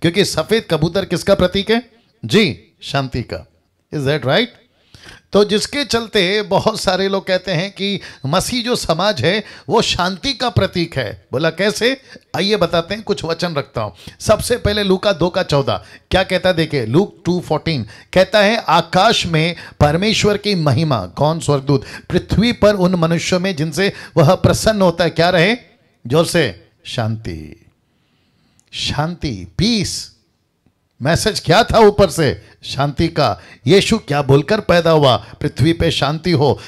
क्योंकि सफेद कबूतर किसका प्रतीक है जी शांति का इज दैट राइट तो जिसके चलते बहुत सारे लोग कहते हैं कि मसीह जो समाज है वो शांति का प्रतीक है बोला कैसे आइए बताते हैं कुछ वचन रखता हूं सबसे पहले लू का दो का चौदह क्या कहता है देखिए लूक टू फोर्टीन कहता है आकाश में परमेश्वर की महिमा कौन स्वर्गदूत पृथ्वी पर उन मनुष्यों में जिनसे वह प्रसन्न होता है क्या रहे जोर से शांति शांति पीस मैसेज क्या था ऊपर से शांति का यीशु क्या बोलकर पैदा हुआ पृथ्वी पे शांति हो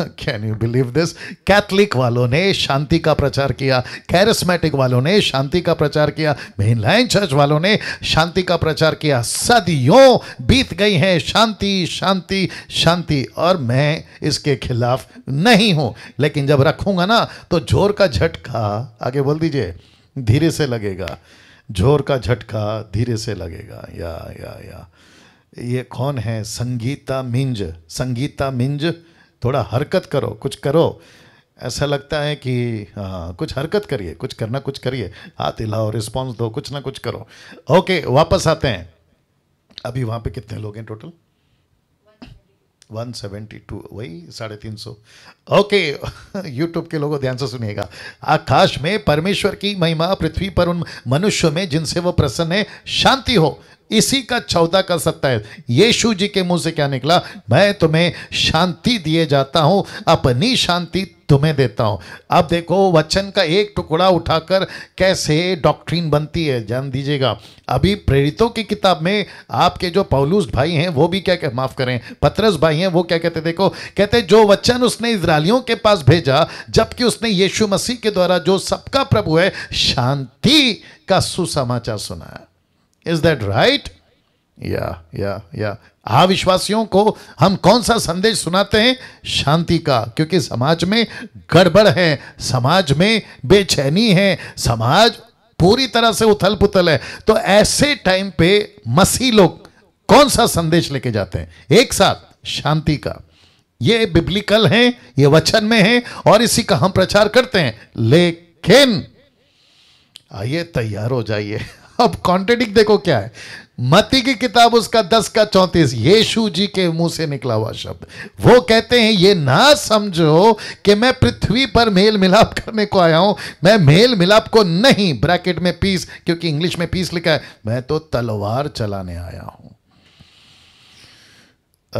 can you believe this Catholic वालों ने शांति का प्रचार किया कैरिस्मेटिक वालों ने शांति का प्रचार किया मेनलाइन चर्च वालों ने शांति का प्रचार किया सदियों बीत गई हैं शांति शांति शांति और मैं इसके खिलाफ नहीं हूं लेकिन जब रखूंगा ना तो जोर का झटका आगे बोल दीजिए धीरे से लगेगा झोर का झटका धीरे से लगेगा या या या ये कौन है संगीता मिंज संगीता मिंज थोड़ा हरकत करो कुछ करो ऐसा लगता है कि हाँ कुछ हरकत करिए कुछ करना कुछ करिए हाथ हिलाओ रिस्पॉन्स दो कुछ ना कुछ करो ओके वापस आते हैं अभी वहाँ पे कितने लोग हैं टोटल वन सेवेंटी टू वही साढ़े तीन सौ ओके यूट्यूब के लोगों ध्यान से सुनिएगा आकाश में परमेश्वर की महिमा पृथ्वी पर उन मनुष्यों में जिनसे वो प्रसन्न है शांति हो इसी का चौदह कर सकता है यीशु जी के मुंह से क्या निकला मैं तुम्हें शांति दिए जाता हूं अपनी शांति तुम्हें देता हूं अब देखो वचन का एक टुकड़ा उठाकर कैसे डॉक्ट्रीन बनती है जान दीजिएगा अभी प्रेरितों की किताब में आपके जो पौलूस भाई हैं वो भी क्या कह माफ़ करें पत्रस भाई हैं वो क्या कहते देखो कहते जो वचन उसने इसराइलियों के पास भेजा जबकि उसने यीशु मसीह के द्वारा जो सबका प्रभु है शांति का सुसमाचार सुनाया इज दैट राइट या या या हा विश्वासियों को हम कौन सा संदेश सुनाते हैं शांति का क्योंकि समाज में गड़बड़ है समाज में बेचैनी है समाज पूरी तरह से उथल पुथल है तो ऐसे टाइम पे मसी लोग कौन सा संदेश लेके जाते हैं एक साथ शांति का ये बिब्लिकल है ये वचन में है और इसी का हम प्रचार करते हैं लेकिन आइए तैयार हो जाइए अब कॉन्ट्रेडिक देखो क्या है मती की किताब उसका दस का चौंतीस यीशु जी के मुंह से निकला हुआ शब्द वो कहते हैं ये ना समझो कि मैं पृथ्वी पर मेल मिलाप करने को आया हूं मैं मेल मिलाप को नहीं ब्रैकेट में पीस क्योंकि इंग्लिश में पीस लिखा है मैं तो तलवार चलाने आया हूं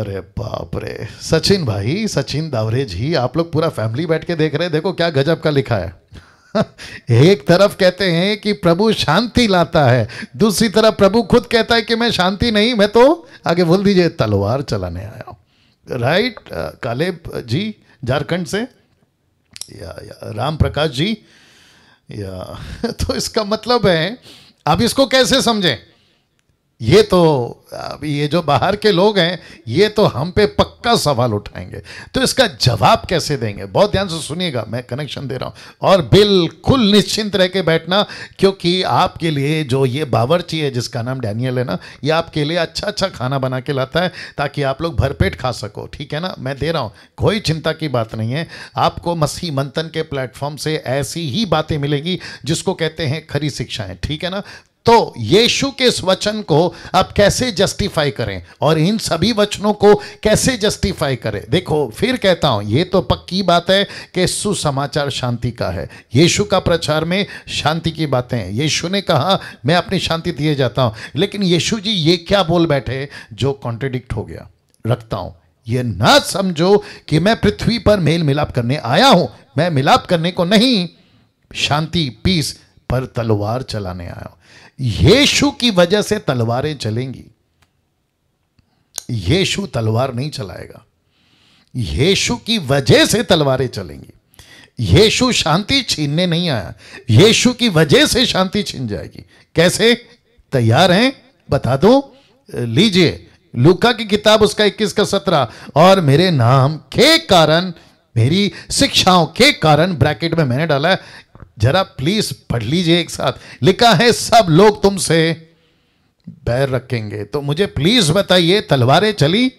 अरे बाप रे सचिन भाई सचिन दावरे जी आप लोग पूरा फैमिली बैठ के देख रहे हैं देखो क्या गजब का लिखा है एक तरफ कहते हैं कि प्रभु शांति लाता है दूसरी तरफ प्रभु खुद कहता है कि मैं शांति नहीं मैं तो आगे बोल दीजिए तलवार चलाने आया right uh, Caleb ji Jharkhand से या, या राम प्रकाश जी या तो इसका मतलब है अब इसको कैसे समझें ये तो अभी ये जो बाहर के लोग हैं ये तो हम पे पक्का सवाल उठाएंगे तो इसका जवाब कैसे देंगे बहुत ध्यान से सुनिएगा मैं कनेक्शन दे रहा हूँ और बिल्कुल निश्चिंत रह के बैठना क्योंकि आपके लिए जो ये बावरची है जिसका नाम डैनियल है ना ये आपके लिए अच्छा अच्छा खाना बना के लाता है ताकि आप लोग भरपेट खा सको ठीक है ना मैं दे रहा हूँ कोई चिंता की बात नहीं है आपको मसीह मंथन के प्लेटफॉर्म से ऐसी ही बातें मिलेगी जिसको कहते हैं खरी शिक्षाएँ ठीक है ना तो यीशु के इस वचन को आप कैसे जस्टिफाई करें और इन सभी वचनों को कैसे जस्टिफाई करें देखो फिर कहता हूं यह तो पक्की बात है कि सुसमाचार शांति का है यीशु का प्रचार में शांति की बातें हैं यीशु ने कहा मैं अपनी शांति दिए जाता हूं लेकिन यीशु जी ये क्या बोल बैठे जो कॉन्ट्रेडिक्ट हो गया रखता हूं ये ना समझो कि मैं पृथ्वी पर मेल मिलाप करने आया हूं मैं मिलाप करने को नहीं शांति पीस पर तलवार चलाने आया यीशु की वजह से तलवारें चलेंगी यीशु तलवार नहीं चलाएगा यीशु की वजह से तलवारें चलेंगी यीशु शांति छीनने नहीं आया यीशु की वजह से शांति छीन जाएगी कैसे तैयार हैं बता दो लीजिए लुका की किताब उसका 21 का 17 और मेरे नाम के कारण मेरी शिक्षाओं के कारण ब्रैकेट में मैंने डाला जरा प्लीज पढ़ लीजिए एक साथ लिखा है सब लोग तुमसे बैर रखेंगे तो मुझे प्लीज बताइए तलवारें चली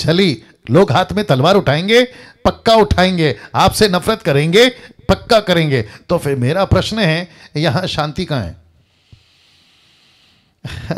चली लोग हाथ में तलवार उठाएंगे पक्का उठाएंगे आपसे नफरत करेंगे पक्का करेंगे तो फिर मेरा प्रश्न है यहां शांति कहां है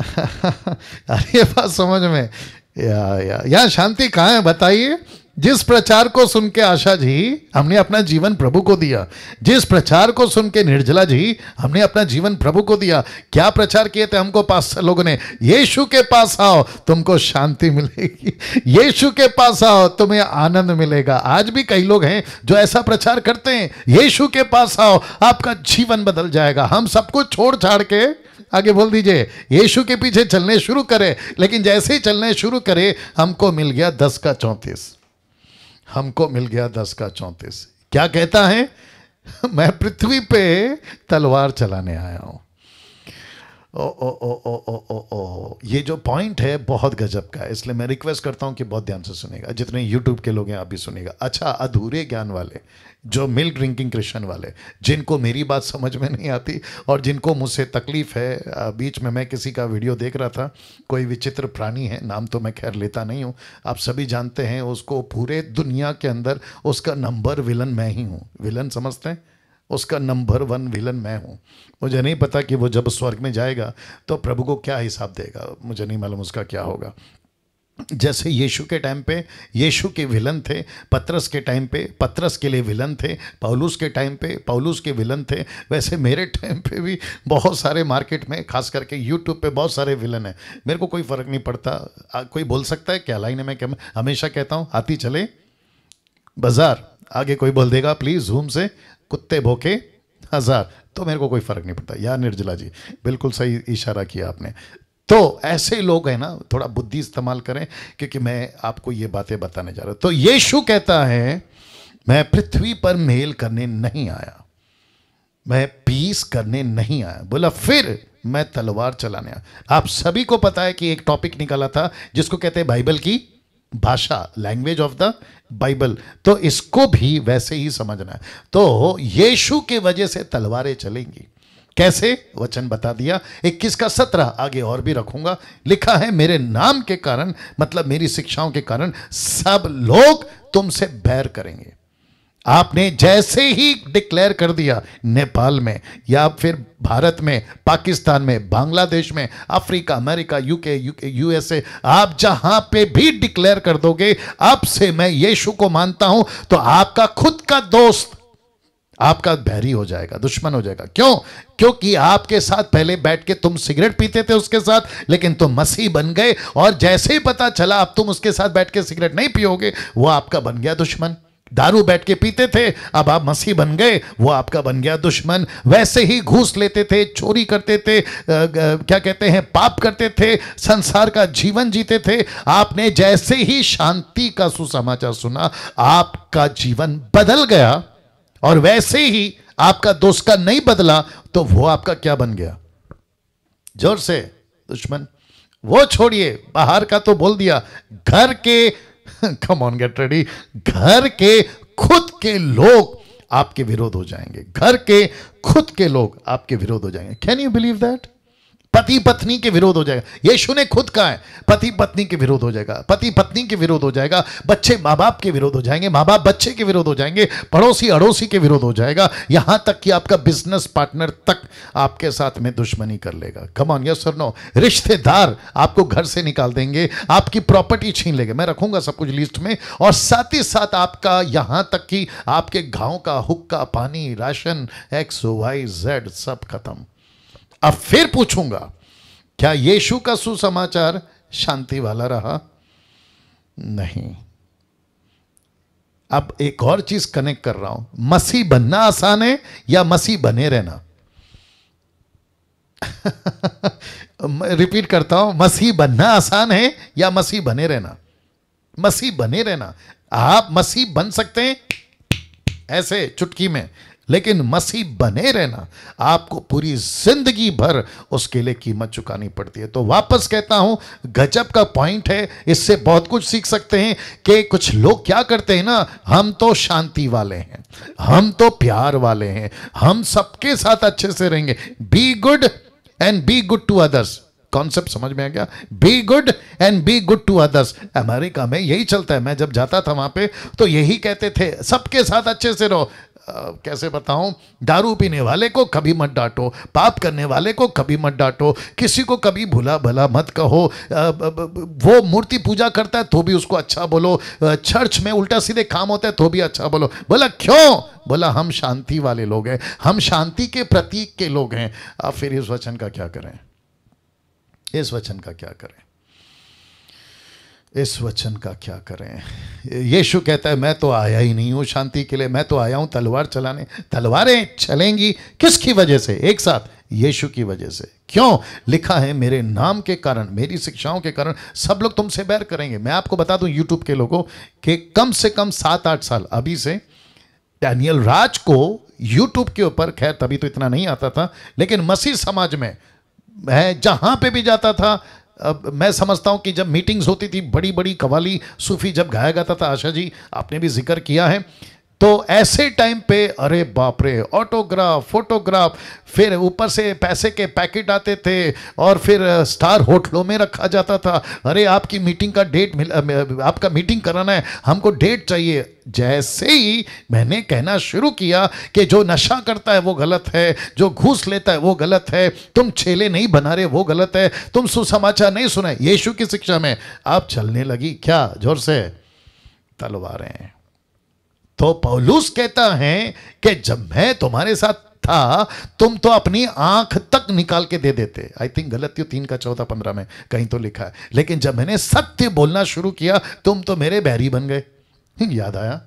अरे बात समझ में या या यहां शांति कहां है बताइए जिस प्रचार को सुन के आशा जी हमने अपना जीवन प्रभु को दिया जिस प्रचार को सुन के निर्जला जी हमने अपना जीवन प्रभु को दिया क्या प्रचार किए थे हमको पास लोगों ने यीशु के पास आओ तुमको शांति मिलेगी यीशु के पास आओ तुम्हें आनंद मिलेगा आज भी कई लोग हैं जो ऐसा प्रचार करते हैं यीशु के पास आओ आपका जीवन बदल जाएगा हम सबको छोड़ छाड़ के आगे बोल दीजिए यीशु के पीछे चलने शुरू करें लेकिन जैसे ही चलने शुरू करें हमको मिल गया दस का चौंतीस हमको मिल गया दस का चौंतीस क्या कहता है मैं पृथ्वी पे तलवार चलाने आया हूं ओ ओ ओ ओ ओ ओ ओ ये जो पॉइंट है बहुत गजब का है इसलिए मैं रिक्वेस्ट करता हूँ कि बहुत ध्यान से सुनेगा जितने यूट्यूब के लोग हैं आप भी सुनेगा अच्छा अधूरे ज्ञान वाले जो मिल्क ड्रिंकिंग क्रिश्चन वाले जिनको मेरी बात समझ में नहीं आती और जिनको मुझसे तकलीफ़ है बीच में मैं किसी का वीडियो देख रहा था कोई विचित्र प्राणी है नाम तो मैं खैर लेता नहीं हूँ आप सभी जानते हैं उसको पूरे दुनिया के अंदर उसका नंबर विलन मैं ही हूँ विलन समझते हैं उसका नंबर वन विलन मैं हूँ मुझे नहीं पता कि वो जब स्वर्ग में जाएगा तो प्रभु को क्या हिसाब देगा मुझे नहीं मालूम उसका क्या होगा जैसे यीशु के टाइम पे यीशु के विलन थे पत्रस के टाइम पे पत्रस के लिए विलन थे पौलूस के टाइम पे पौलूस के विलन थे वैसे मेरे टाइम पे भी बहुत सारे मार्केट में खास करके यूट्यूब पे बहुत सारे विलन हैं मेरे को कोई फ़र्क नहीं पड़ता कोई बोल सकता है क्या लाइन है मैं क्या हमेशा कहता हूँ आती चले बाज़ार आगे कोई बोल देगा प्लीज़ जूम से कुत्ते भोके हज़ार तो मेरे को कोई फ़र्क नहीं पड़ता यार निर्जला जी बिल्कुल सही इशारा किया आपने तो ऐसे लोग हैं ना थोड़ा बुद्धि इस्तेमाल करें क्योंकि मैं आपको ये बातें बताने जा रहा हूं तो यीशु कहता है मैं पृथ्वी पर मेल करने नहीं आया मैं पीस करने नहीं आया बोला फिर मैं तलवार चलाने आया आप सभी को पता है कि एक टॉपिक निकाला था जिसको कहते हैं बाइबल की भाषा लैंग्वेज ऑफ द बाइबल तो इसको भी वैसे ही समझना है तो यीशु की वजह से तलवारें चलेंगी कैसे वचन बता दिया इक्कीस का 17 आगे और भी रखूंगा लिखा है मेरे नाम के कारण मतलब मेरी शिक्षाओं के कारण सब लोग तुमसे बैर करेंगे आपने जैसे ही डिक्लेयर कर दिया नेपाल में या फिर भारत में पाकिस्तान में बांग्लादेश में Africa America UK UK USA आप जहां पे भी डिक्लेयर कर दोगे अब से मैं यीशु को मानता हूं तो आपका खुद का दोस्त आपका भैरी हो जाएगा दुश्मन हो जाएगा क्यों क्योंकि आपके साथ पहले बैठ के तुम सिगरेट पीते थे उसके साथ लेकिन तुम मसीह बन गए और जैसे ही पता चला अब तुम उसके साथ बैठ के सिगरेट नहीं पियोगे वो आपका बन गया दुश्मन दारू बैठ के पीते थे अब आप मसीह बन गए वो आपका बन गया दुश्मन वैसे ही घूस लेते थे चोरी करते थे क्या कहते हैं पाप करते थे संसार का जीवन जीते थे आपने जैसे ही शांति का सुसमाचार सुना आपका जीवन बदल गया और वैसे ही आपका दोस्त का नहीं बदला तो वो आपका क्या बन गया जोर से दुश्मन वो छोड़िए बाहर का तो बोल दिया घर के कम ऑन गेट रेडी घर के खुद के लोग आपके विरोध हो जाएंगे घर के खुद के लोग आपके विरोध हो जाएंगे कैन यू बिलीव दैट पति पत्नी के विरोध हो जाएगा यीशु ने खुद कहा है पति पत्नी के विरोध हो जाएगा पति पत्नी के विरोध हो जाएगा बच्चे माँ बाप के विरोध हो जाएंगे माँ बाप बच्चे के विरोध हो जाएंगे पड़ोसी अड़ोसी के विरोध हो जाएगा यहां तक कि आपका बिजनेस पार्टनर तक आपके साथ में दुश्मनी कर लेगा कमान यस सर नो रिश्तेदार आपको घर से निकाल देंगे आपकी प्रॉपर्टी छीन लेगा मैं रखूंगा सब कुछ लिस्ट में और साथ ही साथ आपका यहां तक कि आपके गाँव का हुक्का पानी राशन एक्स वाई जेड सब खत्म अब फिर पूछूंगा क्या यीशु का सुसमाचार शांति वाला रहा नहीं अब एक और चीज कनेक्ट कर रहा हूं मसीह बनना आसान है या मसीह बने रहना रिपीट करता हूं मसीह बनना आसान है या मसीह बने रहना मसीह बने रहना आप मसीह बन सकते हैं ऐसे चुटकी में लेकिन मसीह बने रहना आपको पूरी जिंदगी भर उसके लिए कीमत चुकानी पड़ती है तो वापस कहता हूं गजब का पॉइंट है इससे बहुत कुछ सीख सकते हैं कि कुछ लोग क्या करते हैं ना हम तो शांति वाले हैं हम तो प्यार वाले हैं हम सबके साथ अच्छे से रहेंगे be good and be good to others concept समझ में आ गया be good and be good to others America में यही चलता है मैं जब जाता था वहां पे तो यही कहते थे सबके साथ अच्छे से रहो कैसे बताऊं दारू पीने वाले को कभी मत डांटो पाप करने वाले को कभी मत डांटो किसी को कभी भुला भला मत कहो वो मूर्ति पूजा करता है तो भी उसको अच्छा बोलो चर्च में उल्टा सीधे काम होता है तो भी अच्छा बोलो बोला क्यों बोला हम शांति वाले लोग हैं हम शांति के प्रतीक के लोग हैं आप फिर इस वचन का क्या करें इस वचन का क्या करें इस वचन का क्या करें यीशु कहता है मैं तो आया ही नहीं हूं शांति के लिए मैं तो आया हूं तलवार चलाने तलवारें चलेंगी किसकी वजह से एक साथ यीशु की वजह से क्यों लिखा है मेरे नाम के कारण मेरी शिक्षाओं के कारण सब लोग तुमसे बैर करेंगे मैं आपको बता दूं यूट्यूब के लोगों के कम से कम सात आठ साल अभी से डैनियल राज को यूट्यूब के ऊपर खैर तभी तो इतना नहीं आता था लेकिन मसीह समाज में है जहां पे भी जाता था अब मैं समझता हूँ कि जब मीटिंग्स होती थी बड़ी बड़ी कवाली सूफ़ी जब गाया जाता था आशा जी आपने भी जिक्र किया है तो ऐसे टाइम पे अरे बाप रे ऑटोग्राफ फोटोग्राफ फिर ऊपर से पैसे के पैकेट आते थे और फिर स्टार होटलों में रखा जाता था अरे आपकी मीटिंग का डेट मिल आपका मीटिंग कराना है हमको डेट चाहिए जैसे ही मैंने कहना शुरू किया कि जो नशा करता है वो गलत है जो घूस लेता है वो गलत है तुम छेले नहीं बना रहे वो गलत है तुम सुसमाचार नहीं सुना यीशु की शिक्षा में आप चलने लगी क्या जोर से तलवारें तो पौलूस कहता है कि जब मैं तुम्हारे साथ था तुम तो अपनी आंख तक निकाल के दे देते आई थिंक गलत तीन का चौदह पंद्रह में कहीं तो लिखा है लेकिन जब मैंने सत्य बोलना शुरू किया तुम तो मेरे बैरी बन गए हम्म, याद आया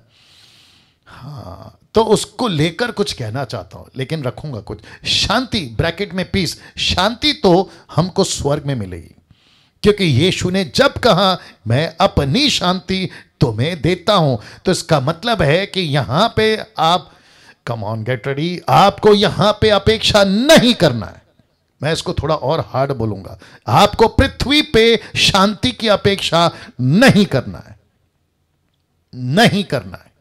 हाँ तो उसको लेकर कुछ कहना चाहता हूं लेकिन रखूंगा कुछ शांति ब्रैकेट में पीस शांति तो हमको स्वर्ग में मिलेगी क्योंकि यीशु ने जब कहा मैं अपनी शांति तुम्हें तो देता हूं तो इसका मतलब है कि यहां पे आप कम ऑन गेट रेडी आपको यहां पे अपेक्षा नहीं करना है मैं इसको थोड़ा और हार्ड बोलूंगा आपको पृथ्वी पे शांति की अपेक्षा नहीं करना है नहीं करना है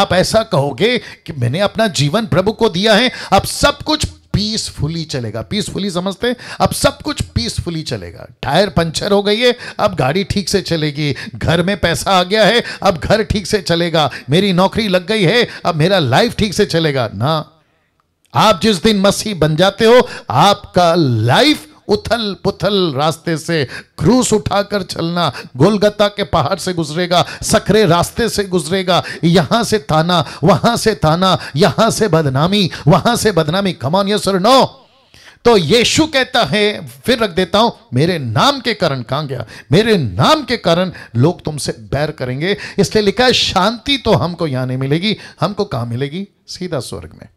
आप ऐसा कहोगे कि मैंने अपना जीवन प्रभु को दिया है अब सब कुछ पीसफुली चलेगा पीसफुली समझते अब सब कुछ पीसफुली चलेगा टायर पंचर हो गई है अब गाड़ी ठीक से चलेगी घर में पैसा आ गया है अब घर ठीक से चलेगा मेरी नौकरी लग गई है अब मेरा लाइफ ठीक से चलेगा ना आप जिस दिन मसीह बन जाते हो आपका लाइफ उथल पुथल रास्ते से क्रूस उठाकर चलना गोलगत्ता के पहाड़ से गुजरेगा सखरे रास्ते से गुजरेगा यहां से ताना वहां से ताना यहां से बदनामी वहां से बदनामी कमान ये सर नो तो यीशु कहता है फिर रख देता हूं मेरे नाम के कारण कहां गया मेरे नाम के कारण लोग तुमसे बैर करेंगे इसलिए लिखा है शांति तो हमको यहां नहीं मिलेगी हमको कहां मिलेगी सीधा स्वर्ग में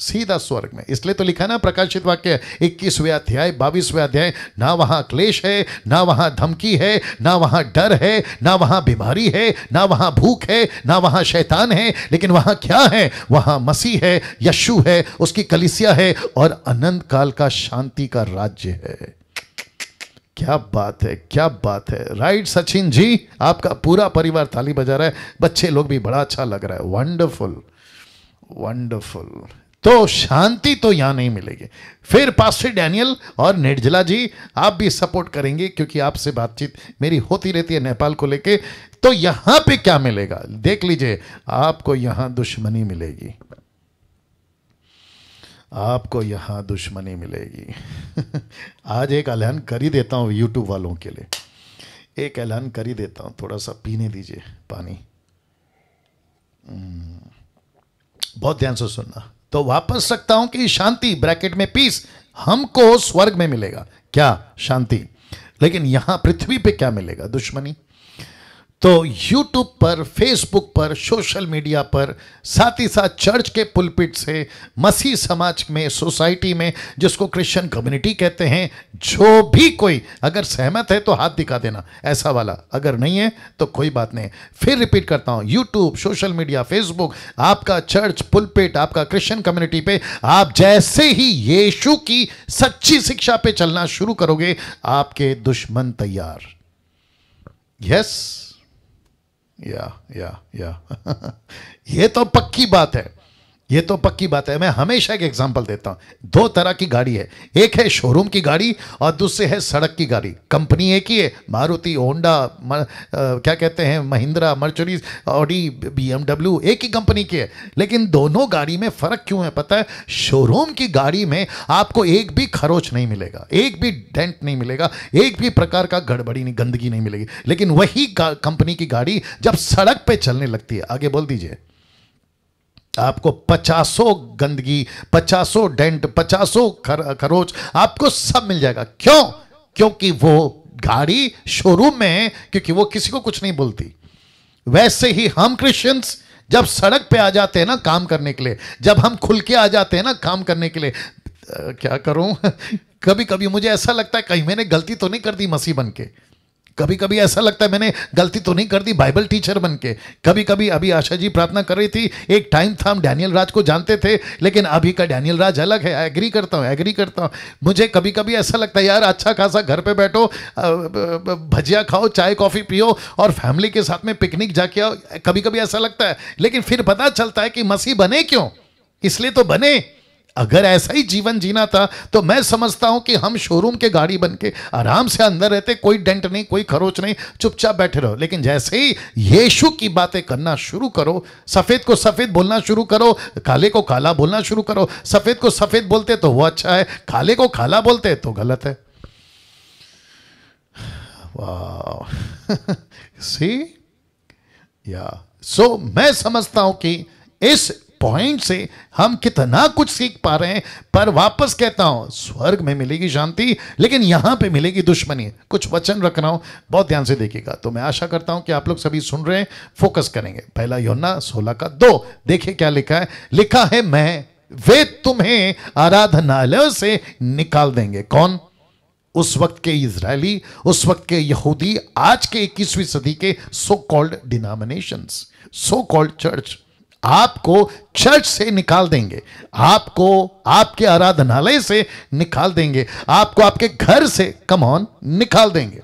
सीधा स्वर्ग में इसलिए तो लिखा ना प्रकाशित वाक्य इक्कीसवें अध्याय बाईसवें अध्याय ना वहां क्लेश है ना वहां धमकी है ना वहां डर है ना वहां बीमारी है ना वहां भूख है ना वहां शैतान है लेकिन वहां क्या है वहां मसीह है यशु है उसकी कलिसिया है और अनंत काल का शांति का राज्य है क्या बात है क्या बात है राइट सचिन जी आपका पूरा परिवार थाली बजा रहा है बच्चे लोग भी बड़ा अच्छा लग रहा है वंडरफुल वंडरफुल तो शांति तो यहां नहीं मिलेगी फिर पास्टर डैनियल और निर्जला जी आप भी सपोर्ट करेंगे क्योंकि आपसे बातचीत मेरी होती रहती है नेपाल को लेके तो यहां पे क्या मिलेगा देख लीजिए आपको यहां दुश्मनी मिलेगी आपको यहां दुश्मनी मिलेगी आज एक ऐलान कर ही देता हूं यूट्यूब वालों के लिए एक ऐलान कर ही देता हूं थोड़ा सा पीने दीजिए पानी हम्म, बहुत ध्यान से सुनना तो वापस सकता हूं कि शांति ब्रैकेट में पीस हमको स्वर्ग में मिलेगा क्या शांति लेकिन यहां पृथ्वी पे क्या मिलेगा दुश्मनी तो YouTube पर Facebook पर सोशल मीडिया पर साथ ही साथ चर्च के पुलपिट से मसीह समाज में सोसाइटी में जिसको क्रिश्चियन कम्युनिटी कहते हैं जो भी कोई अगर सहमत है तो हाथ दिखा देना ऐसा वाला अगर नहीं है तो कोई बात नहीं फिर रिपीट करता हूँ यूट्यूब सोशल मीडिया फेसबुक आपका चर्च पुलपिट आपका क्रिश्चियन कम्युनिटी पे आप जैसे ही यीशु की सच्ची शिक्षा पे चलना शुरू करोगे आपके दुश्मन तैयार यस yes? या या या ये तो पक्की बात है ये तो पक्की बात है मैं हमेशा एक एग्जाम्पल देता हूँ दो तरह की गाड़ी है एक है शोरूम की गाड़ी और दूसरी है सड़क की गाड़ी कंपनी एक ही है मारुति होंडा क्या कहते हैं महिंद्रा मर्चरीज ऑडी बीएमडब्ल्यू एक ही कंपनी की है लेकिन दोनों गाड़ी में फ़र्क क्यों है पता है शोरूम की गाड़ी में आपको एक भी खरोच नहीं मिलेगा एक भी डेंट नहीं मिलेगा एक भी प्रकार का गड़बड़ी नहीं गंदगी नहीं मिलेगी लेकिन वही कंपनी की गाड़ी जब सड़क पर चलने लगती है आगे बोल दीजिए आपको पचासों गंदगी पचासों डेंट पचासों खर, खरोच आपको सब मिल जाएगा क्यों क्योंकि वो गाड़ी शोरूम में है क्योंकि वो किसी को कुछ नहीं बोलती वैसे ही हम क्रिश्चियंस जब सड़क पे आ जाते हैं ना काम करने के लिए जब हम खुल के आ जाते हैं ना काम करने के लिए क्या करूं कभी कभी मुझे ऐसा लगता है कहीं मैंने गलती तो नहीं कर दी मसीह बन के कभी कभी ऐसा लगता है मैंने गलती तो नहीं कर दी बाइबल टीचर बन के कभी कभी अभी आशा जी प्रार्थना कर रही थी एक टाइम था हम डैनियल राज को जानते थे लेकिन अभी का डैनियल राज अलग है एग्री करता हूँ एग्री करता हूँ मुझे कभी कभी ऐसा लगता है यार अच्छा खासा घर पर बैठो भजिया खाओ चाय कॉफ़ी पियो और फैमिली के साथ में पिकनिक जाके आओ कभी कभी ऐसा लगता है लेकिन फिर पता चलता है कि मसीह बने क्यों इसलिए तो बने अगर ऐसा ही जीवन जीना था तो मैं समझता हूं कि हम शोरूम के गाड़ी बन के आराम से अंदर रहते कोई डेंट नहीं कोई खरोच नहीं चुपचाप बैठे रहो लेकिन जैसे ही यीशु की बातें करना शुरू करो सफ़ेद को सफ़ेद बोलना शुरू करो काले को काला बोलना शुरू करो सफ़ेद को सफ़ेद बोलते तो वो अच्छा है काले को काला बोलते तो गलत है वाह सी या सो मैं समझता हूं कि इस पॉइंट से हम कितना कुछ सीख पा रहे हैं पर वापस कहता हूं स्वर्ग में मिलेगी शांति लेकिन यहां पे मिलेगी दुश्मनी कुछ वचन रख रहा हूं बहुत ध्यान से देखिएगा तो मैं आशा करता हूं कि आप लोग सभी सुन रहे हैं फोकस करेंगे पहला योना सोलह का दो देखिए क्या लिखा है लिखा है मैं वे तुम्हें आराधनालयों से निकाल देंगे कौन उस वक्त के इसराइली उस वक्त के यहूदी आज के इक्कीसवीं सदी के so called denominations so called church आपको चर्च से निकाल देंगे आपको आपके आराधनालय से निकाल देंगे आपको आपके घर से कमौन निकाल देंगे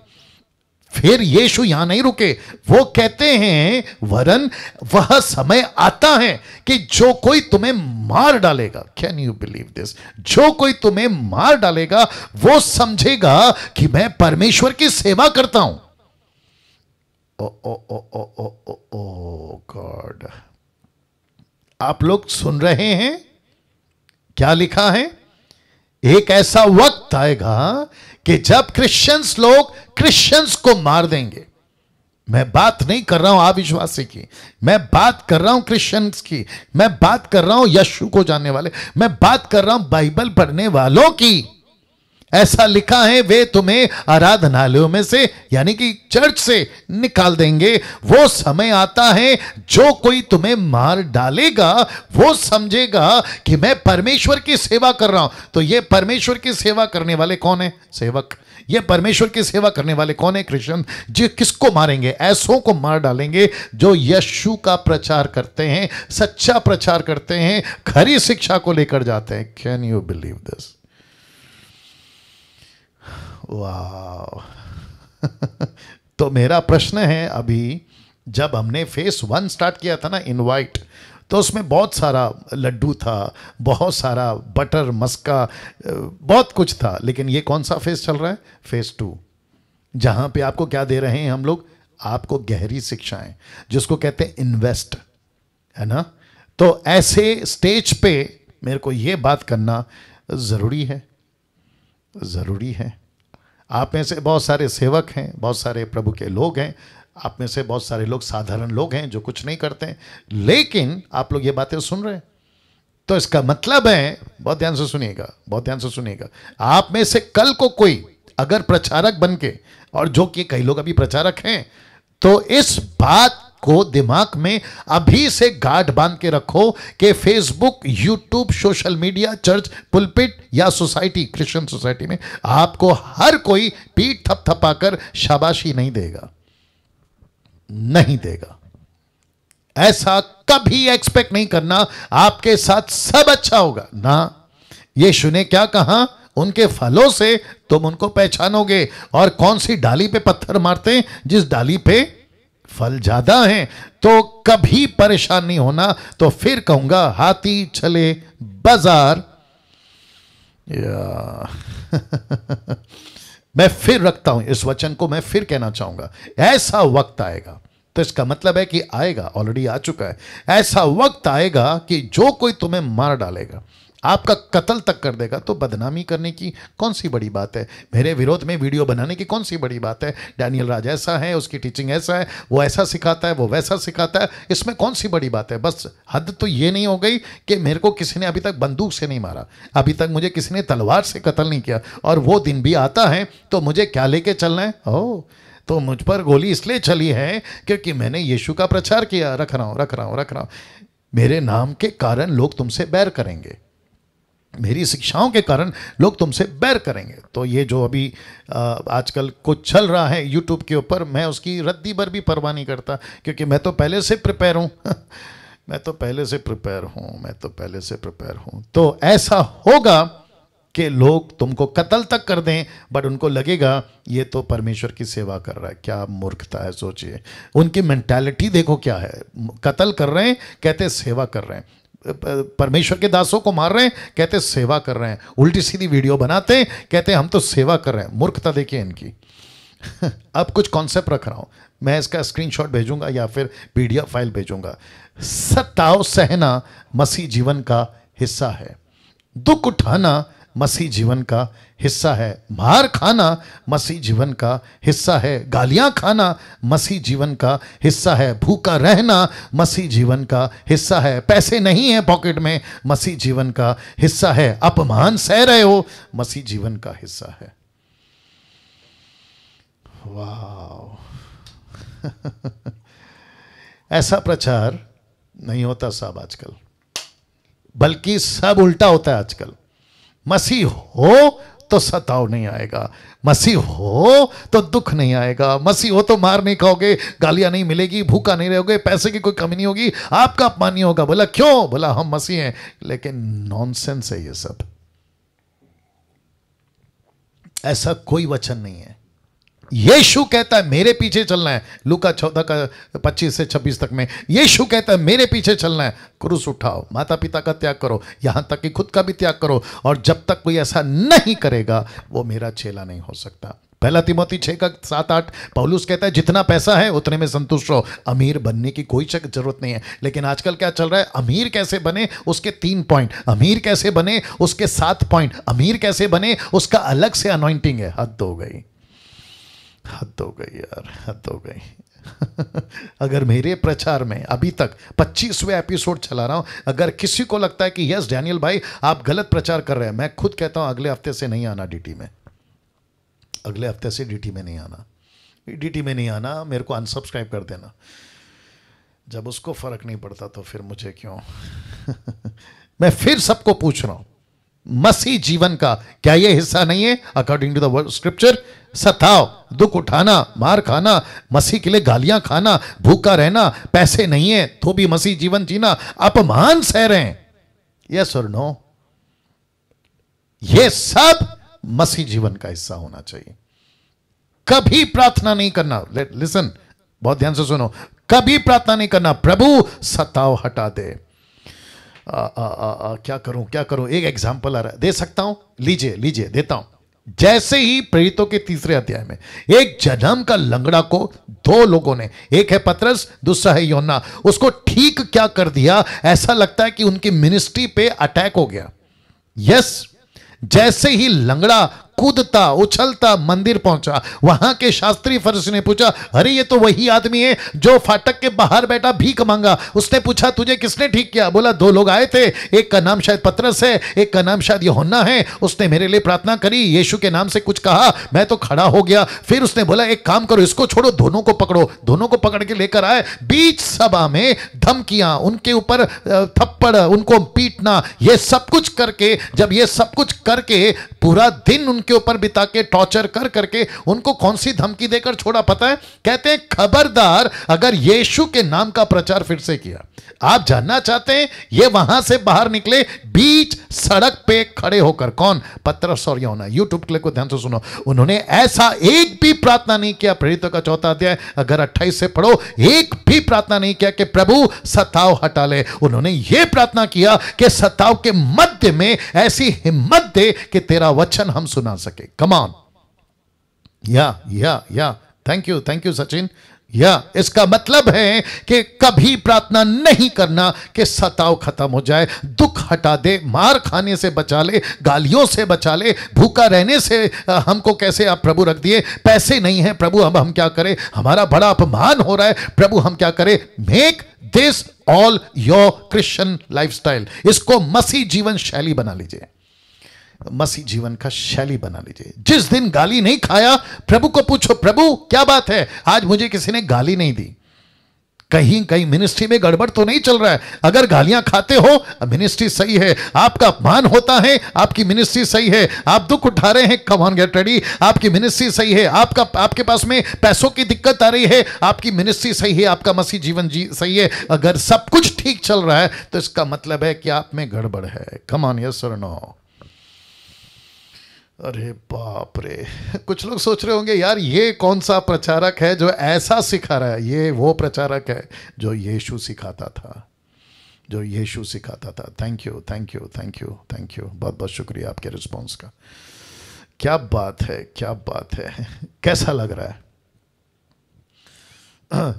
फिर यीशु यहां नहीं रुके वो कहते हैं वरन वह समय आता है कि जो कोई तुम्हें मार डालेगा कैन यू बिलीव दिस जो कोई तुम्हें मार डालेगा वो समझेगा कि मैं परमेश्वर की सेवा करता हूं ओ ओ ओ ओ ओ ओ गॉड आप लोग सुन रहे हैं क्या लिखा है एक ऐसा वक्त आएगा कि जब क्रिश्चियंस लोग क्रिश्चियंस को मार देंगे मैं बात नहीं कर रहा हूं अविश्वासी की मैं बात कर रहा हूं क्रिश्चियंस की मैं बात कर रहा हूं यशु को जानने वाले मैं बात कर रहा हूं बाइबल पढ़ने वालों की ऐसा लिखा है वे तुम्हें आराधनालयों में से यानी कि चर्च से निकाल देंगे वो समय आता है जो कोई तुम्हें मार डालेगा वो समझेगा कि मैं परमेश्वर की सेवा कर रहा हूं तो ये परमेश्वर की सेवा करने वाले कौन है सेवक ये परमेश्वर की सेवा करने वाले कौन है कृष्ण जी किसको मारेंगे ऐसों को मार डालेंगे जो यशु का प्रचार करते हैं सच्चा प्रचार करते हैं खरी शिक्षा को लेकर जाते हैं कैन यू बिलीव दिस वाह तो मेरा प्रश्न है अभी जब हमने फेस वन स्टार्ट किया था ना इनवाइट तो उसमें बहुत सारा लड्डू था बहुत सारा बटर मस्का बहुत कुछ था लेकिन ये कौन सा फेस चल रहा है फेस टू जहाँ पे आपको क्या दे रहे हैं हम लोग आपको गहरी शिक्षाएं जिसको कहते हैं इन्वेस्ट है ना तो ऐसे स्टेज पे मेरे को ये बात करना ज़रूरी है ज़रूरी है आप में से बहुत सारे सेवक हैं बहुत सारे प्रभु के लोग हैं आप में से बहुत सारे लोग साधारण लोग हैं जो कुछ नहीं करते हैं लेकिन आप लोग ये बातें सुन रहे हैं तो इसका मतलब है बहुत ध्यान से सुनिएगा बहुत ध्यान से सुनिएगा आप में से कल को कोई अगर प्रचारक बन के और जो कि कई लोग अभी प्रचारक हैं तो इस बात को दिमाग में अभी से गाठ बांध के रखो कि Facebook YouTube social media church pulpit या सोसाइटी क्रिश्चियन सोसाइटी में आपको हर कोई पीठ थपथपाकर शाबाशी नहीं देगा नहीं देगा ऐसा कभी एक्सपेक्ट नहीं करना आपके साथ सब अच्छा होगा ना यीशु ने क्या कहा उनके फलों से तुम उनको पहचानोगे और कौन सी डाली पे पत्थर मारते जिस डाली पे फल ज्यादा हैं तो कभी परेशान नहीं होना तो फिर कहूंगा हाथी चले बाजार मैं फिर रखता हूं इस वचन को मैं फिर कहना चाहूंगा ऐसा वक्त आएगा तो इसका मतलब है कि आएगा ऑलरेडी आ चुका है ऐसा वक्त आएगा कि जो कोई तुम्हें मार डालेगा आपका कत्ल तक कर देगा तो बदनामी करने की कौन सी बड़ी बात है मेरे विरोध में वीडियो बनाने की कौन सी बड़ी बात है डैनियल राज ऐसा है उसकी टीचिंग ऐसा है वो ऐसा सिखाता है वो वैसा सिखाता है इसमें कौन सी बड़ी बात है बस हद तो ये नहीं हो गई कि मेरे को किसी ने अभी तक बंदूक से नहीं मारा अभी तक मुझे किसी ने तलवार से कत्ल नहीं किया और वो दिन भी आता है तो मुझे क्या लेके चलना है हो तो मुझ पर गोली इसलिए चली है क्योंकि मैंने यीशु का प्रचार किया रख रहा हूँ रख रहा हूँ रख रहा हूँ मेरे नाम के कारण लोग तुमसे बैर करेंगे मेरी शिक्षाओं के कारण लोग तुमसे बैर करेंगे तो ये जो अभी आजकल कुछ चल रहा है यूट्यूब के ऊपर मैं उसकी रद्दी भर भी परवाह नहीं करता क्योंकि मैं तो पहले से प्रिपेयर हूँ मैं तो पहले से प्रिपेयर हूँ मैं तो पहले से प्रिपेयर हूँ तो ऐसा होगा कि लोग तुमको कत्ल तक कर दें बट उनको लगेगा ये तो परमेश्वर की सेवा कर रहा है क्या मूर्खता है सोचिए उनकी मैंटेलिटी देखो क्या है कत्ल कर रहे हैं कहते सेवा कर रहे हैं परमेश्वर के दासों को मार रहे हैं कहते सेवा कर रहे हैं उल्टी सीधी वीडियो बनाते हैं कहते हम तो सेवा कर रहे हैं मूर्खता देखिए इनकी अब कुछ कॉन्सेप्ट रख रहा हूं मैं इसका स्क्रीनशॉट भेजूंगा या फिर पीडीएफ फाइल भेजूंगा सताव सहना मसीह जीवन का हिस्सा है दुख उठाना मसीह जीवन का हिस्सा है मार खाना मसीह जीवन का हिस्सा है गालियां खाना मसीह जीवन का हिस्सा है भूखा रहना मसीह जीवन का हिस्सा है पैसे नहीं है पॉकेट में मसीह जीवन का हिस्सा है अपमान सह रहे हो मसीह जीवन का हिस्सा है वाह ऐसा प्रचार नहीं होता साहब आजकल बल्कि सब उल्टा होता है आजकल मसीह हो तो सताव नहीं आएगा मसीह हो तो दुख नहीं आएगा मसीह हो तो मार नहीं खाओगे गालियां नहीं मिलेगी भूखा नहीं रहोगे पैसे की कोई कमी नहीं होगी आपका अपमान नहीं होगा बोला क्यों बोला हम मसीह हैं लेकिन नॉनसेंस है ये सब ऐसा कोई वचन नहीं है यीशु कहता है मेरे पीछे चलना है लुका चौदह का पच्चीस से छब्बीस तक में यीशु कहता है मेरे पीछे चलना है क्रूस उठाओ माता पिता का त्याग करो यहां तक कि खुद का भी त्याग करो और जब तक कोई ऐसा नहीं करेगा वो मेरा चेला नहीं हो सकता पहला तिमोती छः का सात आठ पौलूस कहता है जितना पैसा है उतने में संतुष्ट रहो अमीर बनने की कोई शक जरूरत नहीं है लेकिन आजकल क्या चल रहा है अमीर कैसे बने उसके तीन पॉइंट अमीर कैसे बने उसके सात पॉइंट अमीर कैसे बने उसका अलग से अनोइंटिंग है हद हो गई हद हो गई यार हद हो गई अगर मेरे प्रचार में अभी तक 25वें एपिसोड चला रहा हूं अगर किसी को लगता है कि यस डैनियल भाई आप गलत प्रचार कर रहे हैं मैं खुद कहता हूं अगले हफ्ते से नहीं आना डीटी में अगले हफ्ते से डीटी में नहीं आना डीटी में नहीं आना मेरे को अनसब्सक्राइब कर देना जब उसको फर्क नहीं पड़ता तो फिर मुझे क्यों मैं फिर सबको पूछ रहा हूं मसीह जीवन का क्या यह हिस्सा नहीं है अकॉर्डिंग टू द स्क्रिप्चर सताव दुख उठाना मार खाना मसीह के लिए गालियां खाना भूखा रहना पैसे नहीं है तो भी मसीह जीवन जीना अपमान सह रहे हैं सुनो और नो ये सब मसीह जीवन का हिस्सा होना चाहिए कभी प्रार्थना नहीं करना लिसन बहुत ध्यान से सुनो कभी प्रार्थना नहीं करना प्रभु सताव हटा दे आ, आ, आ, आ, क्या करूं क्या करूं एक एग्जाम्पल आ रहा है दे सकता हूं लीजिए लीजिए देता हूं जैसे ही प्रेरितों के तीसरे अध्याय में एक जन्म का लंगड़ा को दो लोगों ने एक है पत्रस दूसरा है योना उसको ठीक क्या कर दिया ऐसा लगता है कि उनकी मिनिस्ट्री पे अटैक हो गया यस जैसे ही लंगड़ा कूदता उछलता मंदिर पहुंचा वहां के शास्त्री फर्श ने पूछा अरे ये तो वही आदमी है जो फाटक के बाहर बैठा भीख मांगा उसने पूछा तुझे किसने ठीक किया बोला दो लोग आए थे एक का नाम शायद पत्रस है एक का नाम शायद योहन्ना है उसने मेरे लिए प्रार्थना करी यीशु के नाम से कुछ कहा मैं तो खड़ा हो गया फिर उसने बोला एक काम करो इसको छोड़ो दोनों को पकड़ो दोनों को पकड़ के लेकर आए बीच सभा में धमकियां उनके ऊपर थप्पड़ उनको पीटना ये सब कुछ करके जब ये सब कुछ करके पूरा दिन उन उनके ऊपर बिता के टॉर्चर कर करके उनको कौन सी धमकी देकर छोड़ा पता है कहते हैं खबरदार अगर यीशु के नाम का प्रचार फिर से किया आप जानना चाहते हैं ये वहां से बाहर निकले बीच सड़क पे खड़े होकर कौन पत्र यूट्यूब क्लिक को ध्यान से सुनो उन्होंने ऐसा एक भी प्रार्थना नहीं किया प्रेरित का चौथा अध्याय अगर अट्ठाईस से पढ़ो एक भी प्रार्थना नहीं किया कि प्रभु सताव हटा ले उन्होंने ये प्रार्थना किया कि सताव के मध्य में ऐसी हिम्मत दे कि तेरा वचन हम सुना बना सके कमान या या या thank you thank you Sachin या इसका मतलब है कि कभी प्रार्थना नहीं करना कि सताव खत्म हो जाए दुख हटा दे मार खाने से बचा ले गालियों से बचा ले भूखा रहने से हमको कैसे आप प्रभु रख दिए पैसे नहीं है प्रभु अब हम क्या करें हमारा बड़ा अपमान हो रहा है प्रभु हम क्या करें make this all your Christian lifestyle इसको मसीह जीवन शैली बना लीजिए मसी जीवन का शैली बना लीजिए जिस दिन गाली नहीं खाया प्रभु को पूछो प्रभु क्या बात है आज मुझे किसी ने गाली नहीं दी कहीं कहीं मिनिस्ट्री में गड़बड़ तो नहीं चल रहा है अगर गालियां खाते हो मिनिस्ट्री सही है आपका अपमान होता है आपकी मिनिस्ट्री सही है आप दुख उठा रहे हैं कम ऑन गेट रेडी आपकी मिनिस्ट्री सही है आपका आपके पास में पैसों की दिक्कत आ रही है आपकी मिनिस्ट्री सही है आपका मसीह जीवन जी सही है अगर सब कुछ ठीक चल रहा है तो इसका मतलब है कि आप में गड़बड़ है कम ऑन अरे बाप रे कुछ लोग सोच रहे होंगे यार ये कौन सा प्रचारक है जो ऐसा सिखा रहा है ये वो प्रचारक है जो यीशु सिखाता था जो यीशु सिखाता था thank you thank you thank you thank you बहुत बहुत शुक्रिया आपके रिस्पॉन्स का क्या बात है क्या बात है कैसा लग रहा है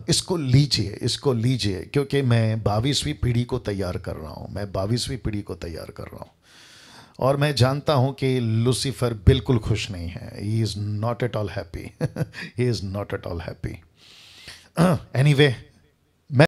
इसको लीजिए इसको लीजिए क्योंकि मैं बाईसवीं पीढ़ी को तैयार कर रहा हूँ मैं बाईसवीं पीढ़ी को तैयार कर रहा हूँ और मैं जानता हूं कि लूसीफर बिल्कुल खुश नहीं है he is not at all happy he is not at all happy any way